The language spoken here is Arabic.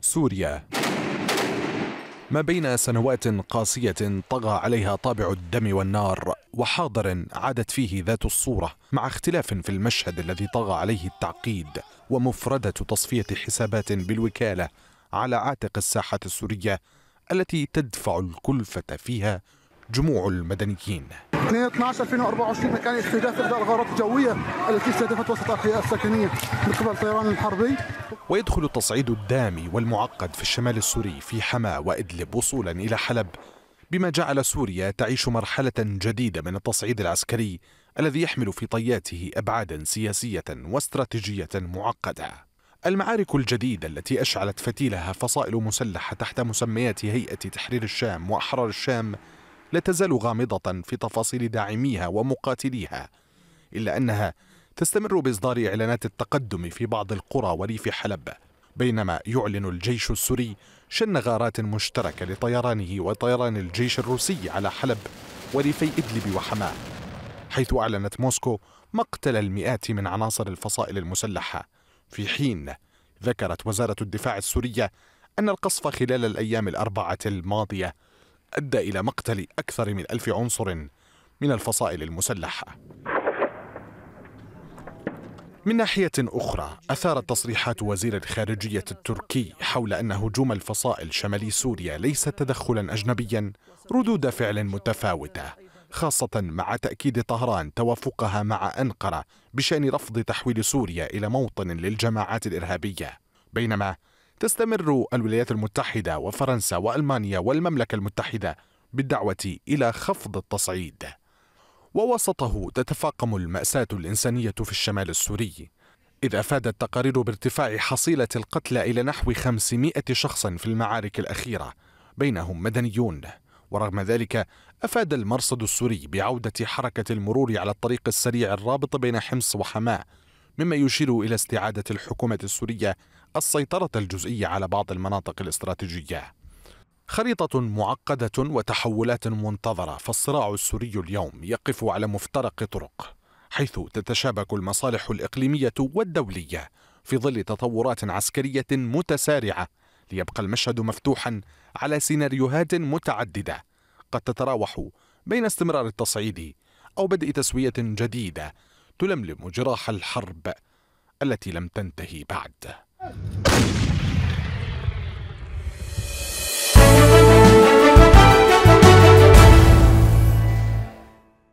سوريا ما بين سنوات قاسية طغى عليها طابع الدم والنار وحاضر عادت فيه ذات الصورة مع اختلاف في المشهد الذي طغى عليه التعقيد ومفردة تصفية حسابات بالوكالة على عاتق الساحة السورية التي تدفع الكلفة فيها جموع المدنيين 2 12 2024 كان استهداف احدى الغارات الجويه التي استهدفت وسط الاحياء السكنيه من قبل الطيران الحربي ويدخل التصعيد الدامي والمعقد في الشمال السوري في حماه وادلب وصولا الى حلب بما جعل سوريا تعيش مرحله جديده من التصعيد العسكري الذي يحمل في طياته ابعادا سياسيه واستراتيجيه معقده المعارك الجديدة التي أشعلت فتيلها فصائل مسلحة تحت مسميات هيئة تحرير الشام وأحرار الشام لا تزال غامضة في تفاصيل داعميها ومقاتليها إلا أنها تستمر بإصدار إعلانات التقدم في بعض القرى وريف حلب بينما يعلن الجيش السوري شن غارات مشتركة لطيرانه وطيران الجيش الروسي على حلب وريفي إدلب وحماه حيث أعلنت موسكو مقتل المئات من عناصر الفصائل المسلحة في حين ذكرت وزارة الدفاع السورية أن القصف خلال الأيام الأربعة الماضية أدى إلى مقتل أكثر من ألف عنصر من الفصائل المسلحة من ناحية أخرى أثارت تصريحات وزير الخارجية التركي حول أن هجوم الفصائل شمالي سوريا ليس تدخلا أجنبيا ردود فعل متفاوتة خاصة مع تأكيد طهران توافقها مع أنقرة بشأن رفض تحويل سوريا إلى موطن للجماعات الإرهابية بينما تستمر الولايات المتحدة وفرنسا وألمانيا والمملكة المتحدة بالدعوة إلى خفض التصعيد ووسطه تتفاقم المأساة الإنسانية في الشمال السوري إذ أفادت تقارير بارتفاع حصيلة القتلى إلى نحو 500 شخص في المعارك الأخيرة بينهم مدنيون ورغم ذلك أفاد المرصد السوري بعودة حركة المرور على الطريق السريع الرابط بين حمص وحماة مما يشير إلى استعادة الحكومة السورية السيطرة الجزئية على بعض المناطق الاستراتيجية. خريطة معقدة وتحولات منتظرة، فالصراع السوري اليوم يقف على مفترق طرق، حيث تتشابك المصالح الإقليمية والدولية في ظل تطورات عسكرية متسارعة، ليبقى المشهد مفتوحا على سيناريوهات متعددة قد تتراوح بين استمرار التصعيد أو بدء تسوية جديدة تلملم جراح الحرب التي لم تنتهي بعد Oh.